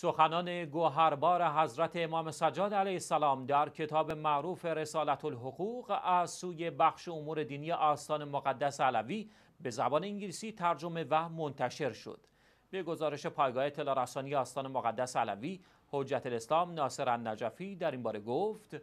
سخنان گوهربار حضرت امام سجاد علیه السلام در کتاب معروف رسالت الحقوق از سوی بخش امور دینی آستان مقدس علوی به زبان انگلیسی ترجمه و منتشر شد. به گزارش پایگاه اطلاع رسانی آستان مقدس علوی، حجت الاسلام ناصر النجفی در این باره گفت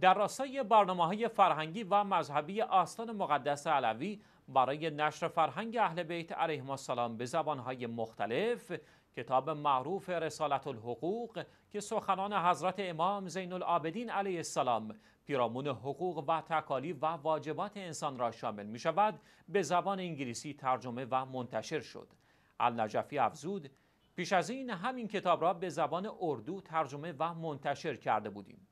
در راستای برنامه های فرهنگی و مذهبی آستان مقدس علوی برای نشر فرهنگ اهل بیت علیهم السلام به زبانهای مختلف کتاب معروف رسالت الحقوق که سخنان حضرت امام زین العابدین علیه السلام پیرامون حقوق و تکالی و واجبات انسان را شامل می شود به زبان انگلیسی ترجمه و منتشر شد النجفی افزود پیش از این همین کتاب را به زبان اردو ترجمه و منتشر کرده بودیم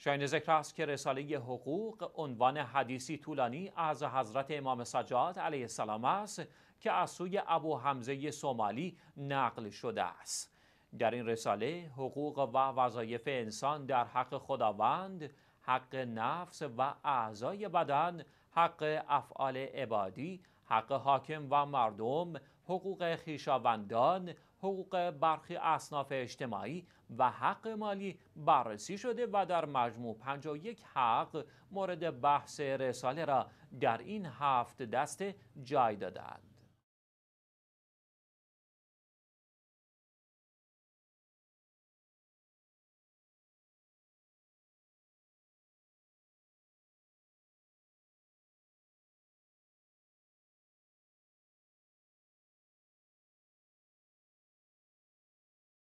شاین ذکر است که رساله حقوق عنوان حدیثی طولانی از حضرت امام سجاد علیه السلام است که از سوی ابو حمزه سومالی نقل شده است در این رساله حقوق و وظایف انسان در حق خداوند حق نفس و اعضای بدن حق افعال عبادی حق حاکم و مردم حقوق خیشاوندان، حقوق برخی اصناف اجتماعی و حق مالی بررسی شده و در مجموع 51 حق مورد بحث رساله را در این هفت دست جای دادند.